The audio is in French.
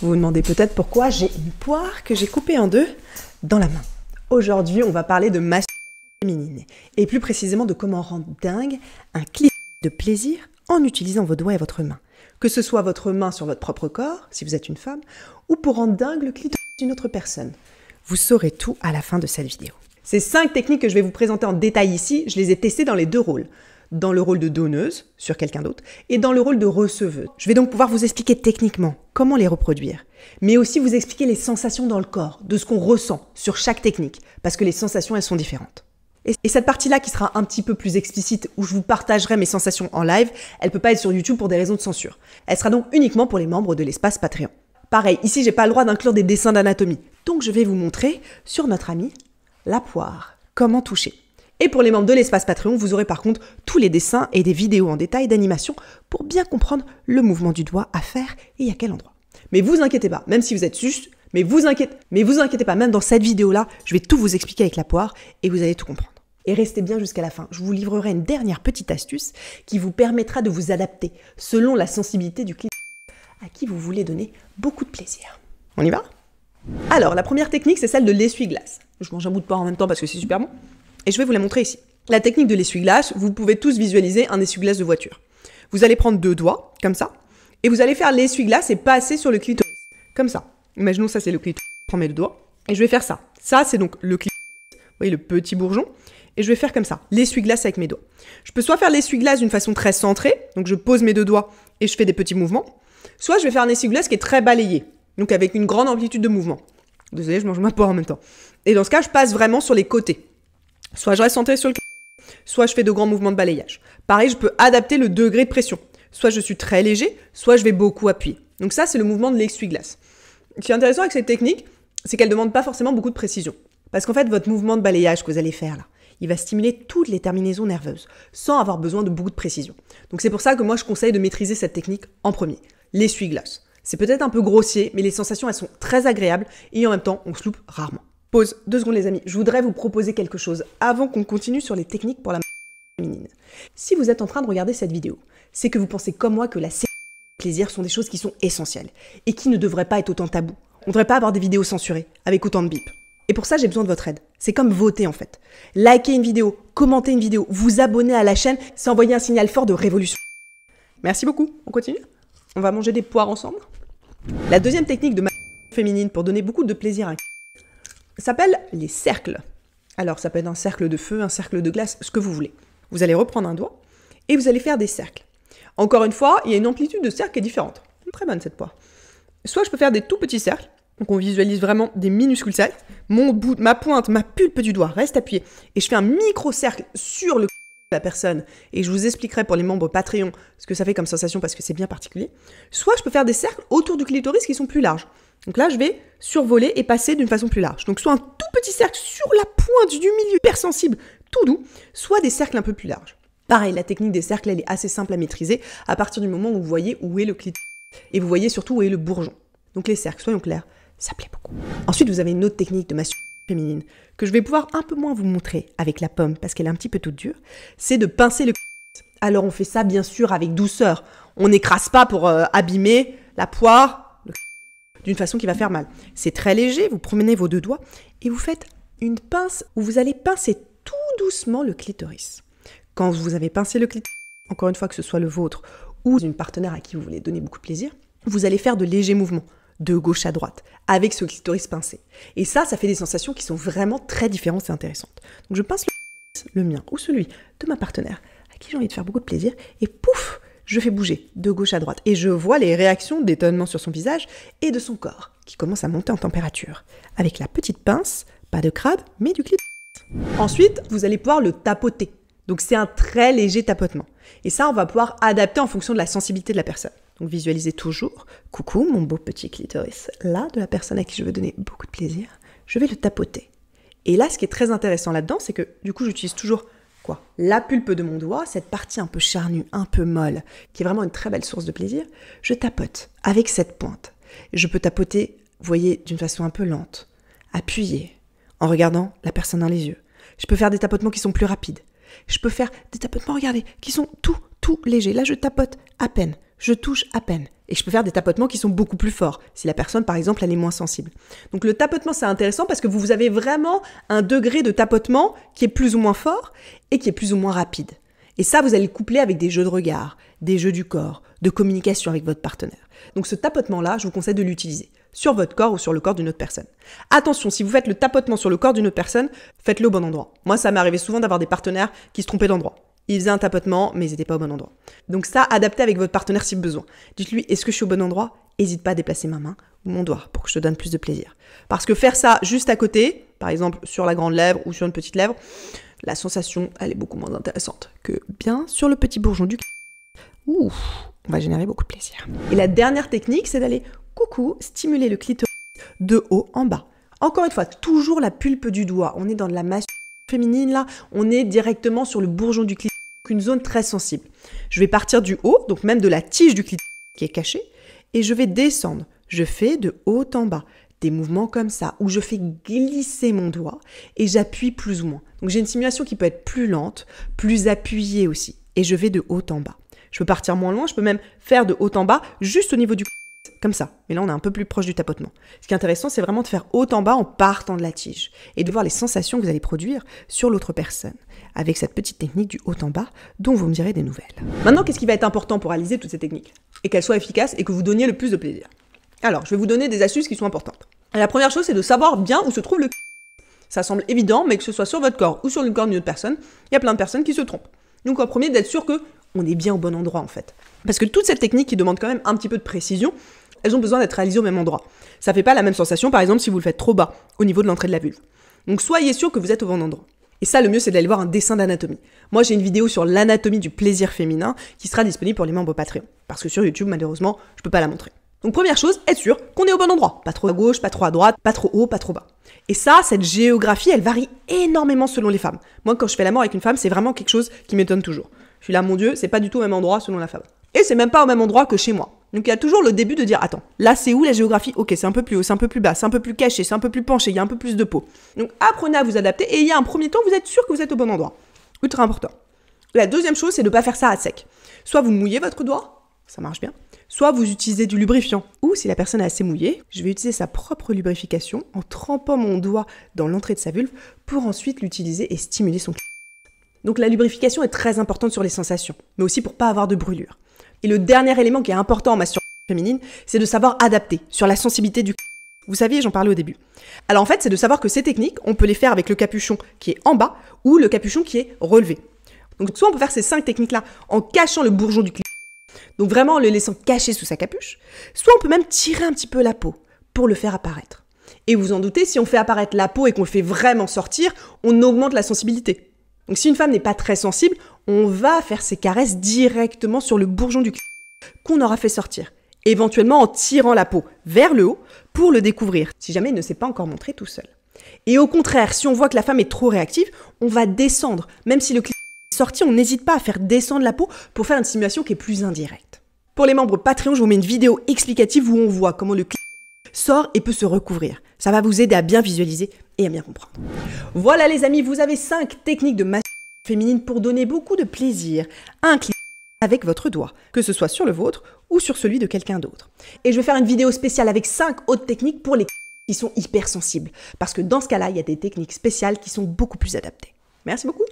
Vous vous demandez peut-être pourquoi j'ai une poire que j'ai coupée en deux dans la main. Aujourd'hui, on va parler de masturbation féminine et plus précisément de comment rendre dingue un clip de plaisir en utilisant vos doigts et votre main. Que ce soit votre main sur votre propre corps, si vous êtes une femme, ou pour rendre dingue le clitoris d'une autre personne. Vous saurez tout à la fin de cette vidéo. Ces cinq techniques que je vais vous présenter en détail ici, je les ai testées dans les deux rôles dans le rôle de donneuse sur quelqu'un d'autre et dans le rôle de receveuse. Je vais donc pouvoir vous expliquer techniquement comment les reproduire, mais aussi vous expliquer les sensations dans le corps, de ce qu'on ressent sur chaque technique, parce que les sensations, elles sont différentes. Et cette partie-là qui sera un petit peu plus explicite, où je vous partagerai mes sensations en live, elle peut pas être sur YouTube pour des raisons de censure. Elle sera donc uniquement pour les membres de l'espace Patreon. Pareil, ici j'ai pas le droit d'inclure des dessins d'anatomie. Donc je vais vous montrer sur notre ami la poire, comment toucher. Et pour les membres de l'espace Patreon, vous aurez par contre tous les dessins et des vidéos en détail d'animation pour bien comprendre le mouvement du doigt à faire et à quel endroit. Mais vous inquiétez pas, même si vous êtes sus, mais vous inquiétez, mais vous inquiétez pas, même dans cette vidéo-là, je vais tout vous expliquer avec la poire et vous allez tout comprendre. Et restez bien jusqu'à la fin, je vous livrerai une dernière petite astuce qui vous permettra de vous adapter selon la sensibilité du client à qui vous voulez donner beaucoup de plaisir. On y va alors, la première technique, c'est celle de l'essuie-glace. Je mange un bout de poire en même temps parce que c'est super bon. Et je vais vous la montrer ici. La technique de l'essuie-glace, vous pouvez tous visualiser un essuie-glace de voiture. Vous allez prendre deux doigts, comme ça, et vous allez faire l'essuie-glace et passer sur le clitoris, comme ça. Imaginons ça, c'est le clitoris. Je prends mes deux doigts, et je vais faire ça. Ça, c'est donc le clitoris, vous voyez le petit bourgeon, et je vais faire comme ça, l'essuie-glace avec mes doigts. Je peux soit faire l'essuie-glace d'une façon très centrée, donc je pose mes deux doigts et je fais des petits mouvements, soit je vais faire un essuie-glace qui est très balayé, donc avec une grande amplitude de mouvement. Désolé, je mange ma poire en même temps. Et dans ce cas, je passe vraiment sur les côtés. Soit je reste centré sur le soit je fais de grands mouvements de balayage. Pareil, je peux adapter le degré de pression. Soit je suis très léger, soit je vais beaucoup appuyer. Donc ça, c'est le mouvement de l'essuie-glace. Ce qui est intéressant avec cette technique, c'est qu'elle ne demande pas forcément beaucoup de précision. Parce qu'en fait, votre mouvement de balayage que vous allez faire là, il va stimuler toutes les terminaisons nerveuses, sans avoir besoin de beaucoup de précision. Donc c'est pour ça que moi, je conseille de maîtriser cette technique en premier, l'essuie-glace. C'est peut-être un peu grossier, mais les sensations, elles sont très agréables et en même temps, on se loupe rarement deux secondes les amis, je voudrais vous proposer quelque chose avant qu'on continue sur les techniques pour la féminine. Si vous êtes en train de regarder cette vidéo, c'est que vous pensez comme moi que la série et le plaisir sont des choses qui sont essentielles et qui ne devraient pas être autant tabou. On ne devrait pas avoir des vidéos censurées avec autant de bip. Et pour ça, j'ai besoin de votre aide. C'est comme voter en fait. Liker une vidéo, commenter une vidéo, vous abonner à la chaîne, c'est envoyer un signal fort de révolution. Merci beaucoup, on continue On va manger des poires ensemble La deuxième technique de ma féminine pour donner beaucoup de plaisir à ça s'appelle les cercles. Alors ça peut être un cercle de feu, un cercle de glace, ce que vous voulez. Vous allez reprendre un doigt et vous allez faire des cercles. Encore une fois, il y a une amplitude de cercle qui est différente. Très bonne cette fois. Soit je peux faire des tout petits cercles, donc on visualise vraiment des minuscules cercles. Mon bout, ma pointe, ma pulpe du doigt reste appuyée et je fais un micro cercle sur le de la personne et je vous expliquerai pour les membres Patreon ce que ça fait comme sensation parce que c'est bien particulier. Soit je peux faire des cercles autour du clitoris qui sont plus larges. Donc là, je vais survoler et passer d'une façon plus large. Donc soit un tout petit cercle sur la pointe du milieu hypersensible, tout doux, soit des cercles un peu plus larges. Pareil, la technique des cercles, elle est assez simple à maîtriser à partir du moment où vous voyez où est le clit et vous voyez surtout où est le bourgeon. Donc les cercles, soyons clairs, ça plaît beaucoup. Ensuite, vous avez une autre technique de masse féminine que je vais pouvoir un peu moins vous montrer avec la pomme parce qu'elle est un petit peu toute dure, c'est de pincer le clit. Alors on fait ça bien sûr avec douceur. On n'écrase pas pour euh, abîmer la poire d'une façon qui va faire mal. C'est très léger, vous promenez vos deux doigts et vous faites une pince où vous allez pincer tout doucement le clitoris. Quand vous avez pincé le clitoris, encore une fois que ce soit le vôtre ou une partenaire à qui vous voulez donner beaucoup de plaisir, vous allez faire de légers mouvements de gauche à droite avec ce clitoris pincé. Et ça, ça fait des sensations qui sont vraiment très différentes et intéressantes. Donc je pince le, le mien ou celui de ma partenaire à qui j'ai envie de faire beaucoup de plaisir et pouf, je fais bouger de gauche à droite et je vois les réactions d'étonnement sur son visage et de son corps qui commence à monter en température. Avec la petite pince, pas de crabe, mais du clip. Ensuite, vous allez pouvoir le tapoter. Donc c'est un très léger tapotement. Et ça, on va pouvoir adapter en fonction de la sensibilité de la personne. Donc visualisez toujours, coucou mon beau petit clitoris, là, de la personne à qui je veux donner beaucoup de plaisir, je vais le tapoter. Et là, ce qui est très intéressant là-dedans, c'est que du coup, j'utilise toujours la pulpe de mon doigt, cette partie un peu charnue, un peu molle, qui est vraiment une très belle source de plaisir, je tapote avec cette pointe. Je peux tapoter, voyez, d'une façon un peu lente, appuyer, en regardant la personne dans les yeux. Je peux faire des tapotements qui sont plus rapides. Je peux faire des tapotements, regardez, qui sont tout, tout légers. Là, je tapote à peine, je touche à peine et je peux faire des tapotements qui sont beaucoup plus forts, si la personne, par exemple, elle est moins sensible. Donc le tapotement, c'est intéressant parce que vous avez vraiment un degré de tapotement qui est plus ou moins fort et qui est plus ou moins rapide. Et ça, vous allez le coupler avec des jeux de regard, des jeux du corps, de communication avec votre partenaire. Donc ce tapotement-là, je vous conseille de l'utiliser sur votre corps ou sur le corps d'une autre personne. Attention, si vous faites le tapotement sur le corps d'une autre personne, faites-le au bon endroit. Moi, ça m'est arrivé souvent d'avoir des partenaires qui se trompaient d'endroit. Il faisait un tapotement, mais ils n'étaient pas au bon endroit. Donc ça, adaptez avec votre partenaire si besoin. Dites-lui, est-ce que je suis au bon endroit N'hésite pas à déplacer ma main ou mon doigt pour que je te donne plus de plaisir. Parce que faire ça juste à côté, par exemple sur la grande lèvre ou sur une petite lèvre, la sensation, elle est beaucoup moins intéressante que bien sur le petit bourgeon du... Ouh, on va générer beaucoup de plaisir. Et la dernière technique, c'est d'aller coucou, stimuler le clitoris de haut en bas. Encore une fois, toujours la pulpe du doigt. On est dans de la masse féminine là, on est directement sur le bourgeon du clitoris une zone très sensible. Je vais partir du haut, donc même de la tige du clitoris qui est cachée, et je vais descendre. Je fais de haut en bas des mouvements comme ça, où je fais glisser mon doigt et j'appuie plus ou moins. Donc j'ai une simulation qui peut être plus lente, plus appuyée aussi, et je vais de haut en bas. Je peux partir moins loin, je peux même faire de haut en bas, juste au niveau du comme ça. Mais là, on est un peu plus proche du tapotement. Ce qui est intéressant, c'est vraiment de faire haut en bas en partant de la tige et de voir les sensations que vous allez produire sur l'autre personne avec cette petite technique du haut en bas dont vous me direz des nouvelles. Maintenant, qu'est-ce qui va être important pour réaliser toutes ces techniques et qu'elles soient efficaces et que vous donniez le plus de plaisir Alors, je vais vous donner des astuces qui sont importantes. La première chose, c'est de savoir bien où se trouve le ça semble évident, mais que ce soit sur votre corps ou sur le corps d'une autre personne, il y a plein de personnes qui se trompent. Donc en premier, d'être sûr que on est bien au bon endroit en fait. Parce que toute cette technique qui demande quand même un petit peu de précision, elles ont besoin d'être réalisées au même endroit. Ça fait pas la même sensation, par exemple, si vous le faites trop bas, au niveau de l'entrée de la vulve. Donc soyez sûr que vous êtes au bon endroit. Et ça, le mieux, c'est d'aller voir un dessin d'anatomie. Moi, j'ai une vidéo sur l'anatomie du plaisir féminin qui sera disponible pour les membres Patreon. Parce que sur YouTube, malheureusement, je peux pas la montrer. Donc première chose, être sûr qu'on est au bon endroit. Pas trop à gauche, pas trop à droite, pas trop haut, pas trop bas. Et ça, cette géographie, elle varie énormément selon les femmes. Moi, quand je fais la mort avec une femme, c'est vraiment quelque chose qui m'étonne toujours. Je suis là, mon Dieu, c'est pas du tout au même endroit selon la femme. Et c'est même pas au même endroit que chez moi. Donc il y a toujours le début de dire attends, là c'est où la géographie Ok, c'est un peu plus haut, c'est un peu plus bas, c'est un peu plus caché, c'est un peu plus penché, il y a un peu plus de peau. Donc apprenez à vous adapter et il y a un premier temps, vous êtes sûr que vous êtes au bon endroit. Ultra important. La deuxième chose, c'est de ne pas faire ça à sec. Soit vous mouillez votre doigt, ça marche bien, soit vous utilisez du lubrifiant. Ou si la personne est assez mouillée, je vais utiliser sa propre lubrification en trempant mon doigt dans l'entrée de sa vulve pour ensuite l'utiliser et stimuler son donc la lubrification est très importante sur les sensations, mais aussi pour pas avoir de brûlure. Et le dernier élément qui est important en masturbation féminine, c'est de savoir adapter sur la sensibilité du vous saviez, j'en parlais au début. Alors en fait, c'est de savoir que ces techniques, on peut les faire avec le capuchon qui est en bas ou le capuchon qui est relevé. Donc soit on peut faire ces cinq techniques-là en cachant le bourgeon du clitoris, donc vraiment en le laissant caché sous sa capuche, soit on peut même tirer un petit peu la peau pour le faire apparaître. Et vous en doutez, si on fait apparaître la peau et qu'on le fait vraiment sortir, on augmente la sensibilité. Donc si une femme n'est pas très sensible, on va faire ses caresses directement sur le bourgeon du cul qu'on aura fait sortir, éventuellement en tirant la peau vers le haut pour le découvrir, si jamais il ne s'est pas encore montré tout seul. Et au contraire, si on voit que la femme est trop réactive, on va descendre. Même si le clip est sorti, on n'hésite pas à faire descendre la peau pour faire une simulation qui est plus indirecte. Pour les membres Patreon, je vous mets une vidéo explicative où on voit comment le clit sort et peut se recouvrir. Ça va vous aider à bien visualiser et à bien comprendre. Voilà les amis, vous avez 5 techniques de masse féminine pour donner beaucoup de plaisir à un avec votre doigt, que ce soit sur le vôtre ou sur celui de quelqu'un d'autre. Et je vais faire une vidéo spéciale avec 5 autres techniques pour les qui sont hypersensibles, parce que dans ce cas-là, il y a des techniques spéciales qui sont beaucoup plus adaptées. Merci beaucoup